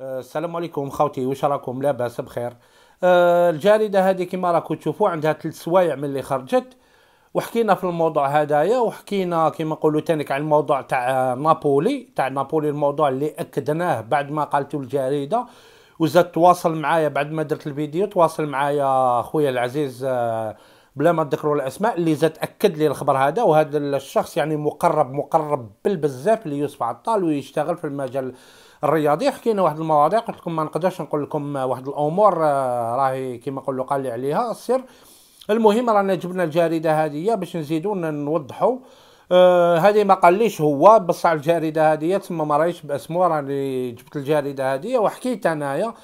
السلام عليكم خوتي واش راكم لاباس بخير آه، الجريده هذه كما راكم تشوفوا عندها ثلاث سوايع من اللي خرجت وحكينا في الموضوع هذايا وحكينا كما نقولوا تانيك على الموضوع تاع نابولي تاع نابولي الموضوع اللي اكدناه بعد ما قالته الجريده وزاد تواصل معايا بعد ما درت الفيديو تواصل معايا خويا العزيز آه، بلا ما نذكروا الاسماء اللي زاد اكد لي الخبر هذا وهذا الشخص يعني مقرب مقرب بالبزاف ليوسف عطال ويشتغل في المجال الرياضي حكينا واحد المواضيع قلت لكم ما نقدرش نقول لكم واحد الامور آه، راهي كما نقولوا قال لي عليها السر المهم رانا جبنا الجريده هذه باش نزيدو نوضحوا آه، هذه ما قاليش هو بصح الجريده هذه تما ما رايش باسمو راني جبت الجريده هذه وحكيت انايا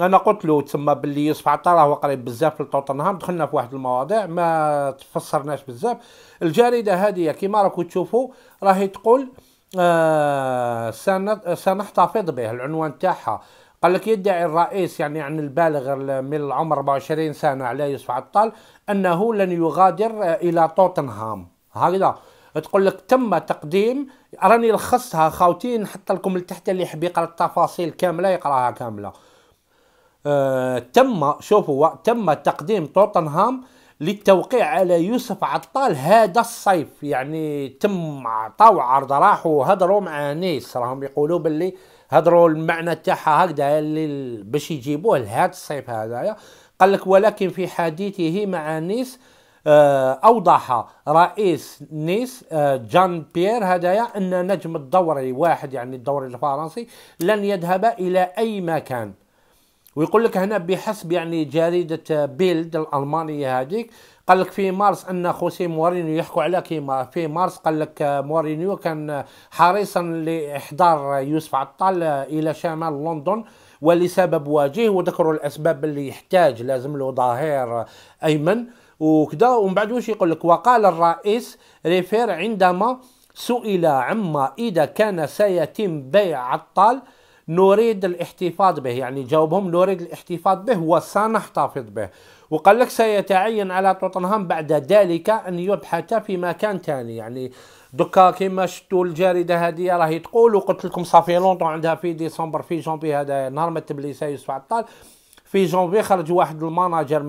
انا قلت له تما باللي يوسف عطار راهو قريب بزاف لتوتنهام دخلنا في واحد المواضيع ما تفسرناش بزاف الجريده هذه كيما راكم تشوفوا راهي تقول آه آه، سنحتفظ به العنوان تاعها قال لك يدعي الرئيس يعني عن البالغ من العمر 24 سنة على يوسف عطال أنه لن يغادر آه، إلى توتنهام هكذا تقول لك تم تقديم راني لخصتها خاوتي نحط لكم لتحت اللي يحب يقرا التفاصيل كامله يقراها كامله أه تم شوفوا تم تقديم توتنهام للتوقيع على يوسف عطال هذا الصيف يعني تم عطاو عرض راحوا هضروا مع نيس راهم يقولوا باللي هضروا المعنى تاعها هكذا باش يجيبوه لهذا الصيف هذايا قال لك ولكن في حديثه مع نيس آه، اوضح رئيس نيس آه، جان بيير هدايا ان نجم الدوري واحد يعني الدوري الفرنسي لن يذهب الى اي مكان ويقول لك هنا بحسب يعني جريده بيلد الالمانيه هذيك قال لك في مارس ان خوسيه مورينيو يحكوا على كيما في مارس قال لك مورينيو كان حريصا لاحضار يوسف عطال الى شمال لندن ولسبب واجه وذكروا الاسباب اللي يحتاج لازم له ظهير ايمن وكذا ومن بعد واش يقول لك وقال الرئيس ريفير عندما سئل عما اذا كان سيتم بيع عطال نريد الاحتفاظ به يعني جاوبهم نريد الاحتفاظ به وسنحتفظ به وقال لك سيتعين على توتنهام بعد ذلك ان يبحث في مكان ثاني يعني دوكا كيما شفتوا الجريده هذه راهي تقول وقلت لكم صافي لونطون عندها في ديسمبر في جونبي هذا نهار ما تبليس يوسف عطال في جونفي خرج واحد الماناجر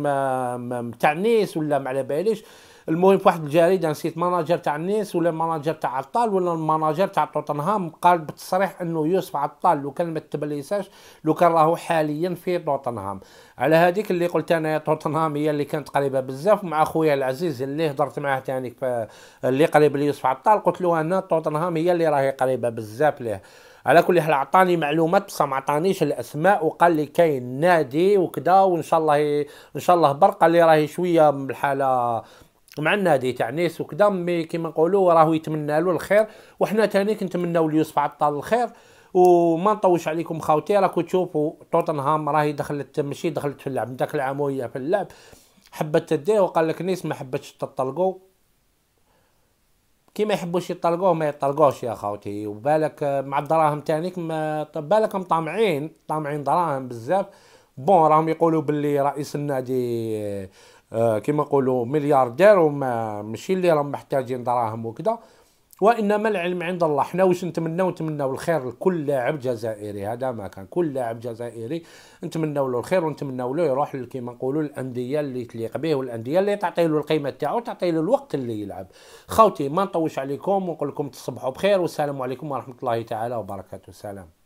تاع نيس ولا ما على باليش المهم واحد الجريده نسيت ماناجر تاع نيس ولا ماناجر تاع عطال ولا الماناجر تاع توتنهام قال بالتصريح انه يوسف عطال لو كان ما تبليساش لو كان راهو حاليا في توتنهام على هذيك اللي قلت انا توتنهام هي اللي كانت قريبه بزاف مع خويا العزيز اللي هضرت معاه ثاني اللي قريب ليوسف عطال قلت له انا توتنهام هي اللي راهي قريبه بزاف ليه على كل حال عطاني معلومات بصح ما عطانيش الاسماء وقال لي كاين نادي وكذا وان شاء الله ان شاء الله برق قال لي راهي شويه بالحاله مع النادي تاع نيس وكدام مي كيما نقولوا راهو يتمنى له الخير وحنا تاني كنتمناو ليوسف عطال الخير وما نطوش عليكم خاوتي راكو تشوفوا توتنهام راهي دخلت ماشي دخلت في اللعب داك العام وهي في اللعب حبت تديه وقال لك نيس ما حبتش تطلقوا كي ما يحبوش يطلقوه ما يطلقوش يا خاوتي وبالك مع الدراهم تانيك ما بالك طامعين طامعين دراهم بزاف بون راهم يقولوا باللي رئيس النادي آه، كما نقولوا ملياردير وما ماشي اللي راهم محتاجين دراهم وكذا وانما العلم عند الله حنا واش نتمناو نتمناو الخير لكل لاعب جزائري هذا ما كان كل لاعب جزائري نتمناو له الخير ونتمناو له يروح كيما نقولوا الانديه اللي تليق به والانديه اللي تعطي له القيمه تاعو تعطي له الوقت اللي يلعب خوتي ما نطوش عليكم ونقول لكم تصبحوا بخير والسلام عليكم ورحمه الله تعالى وبركاته سلام